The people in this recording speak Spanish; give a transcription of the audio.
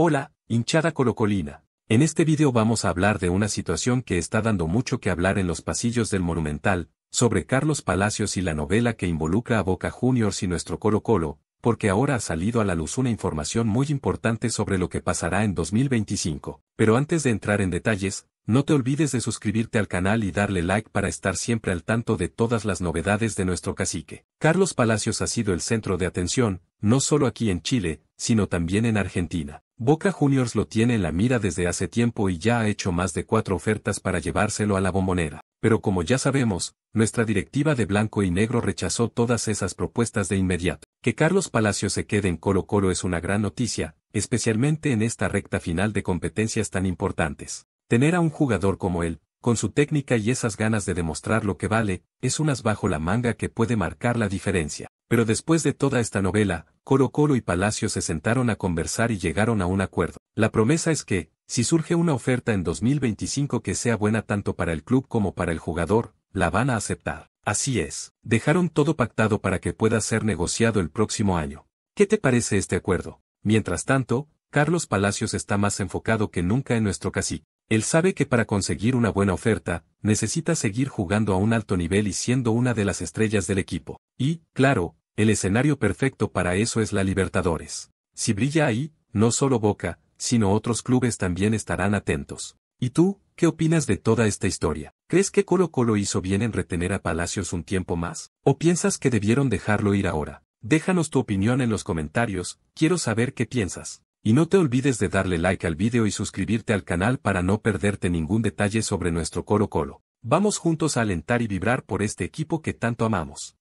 Hola, hinchada colocolina. En este video vamos a hablar de una situación que está dando mucho que hablar en los pasillos del Monumental, sobre Carlos Palacios y la novela que involucra a Boca Juniors y nuestro Colo Colo, porque ahora ha salido a la luz una información muy importante sobre lo que pasará en 2025. Pero antes de entrar en detalles, no te olvides de suscribirte al canal y darle like para estar siempre al tanto de todas las novedades de nuestro cacique. Carlos Palacios ha sido el centro de atención, no solo aquí en Chile, sino también en Argentina. Boca Juniors lo tiene en la mira desde hace tiempo y ya ha hecho más de cuatro ofertas para llevárselo a la bombonera. Pero como ya sabemos, nuestra directiva de blanco y negro rechazó todas esas propuestas de inmediato. Que Carlos Palacio se quede en Colo Colo es una gran noticia, especialmente en esta recta final de competencias tan importantes. Tener a un jugador como él, con su técnica y esas ganas de demostrar lo que vale, es unas bajo la manga que puede marcar la diferencia. Pero después de toda esta novela, Coro Coro y Palacio se sentaron a conversar y llegaron a un acuerdo. La promesa es que, si surge una oferta en 2025 que sea buena tanto para el club como para el jugador, la van a aceptar. Así es. Dejaron todo pactado para que pueda ser negociado el próximo año. ¿Qué te parece este acuerdo? Mientras tanto, Carlos Palacios está más enfocado que nunca en nuestro cacique. Él sabe que para conseguir una buena oferta, necesita seguir jugando a un alto nivel y siendo una de las estrellas del equipo. Y, claro, el escenario perfecto para eso es la Libertadores. Si brilla ahí, no solo Boca, sino otros clubes también estarán atentos. ¿Y tú, qué opinas de toda esta historia? ¿Crees que Colo Colo hizo bien en retener a Palacios un tiempo más? ¿O piensas que debieron dejarlo ir ahora? Déjanos tu opinión en los comentarios, quiero saber qué piensas. Y no te olvides de darle like al video y suscribirte al canal para no perderte ningún detalle sobre nuestro Coro Colo. Vamos juntos a alentar y vibrar por este equipo que tanto amamos.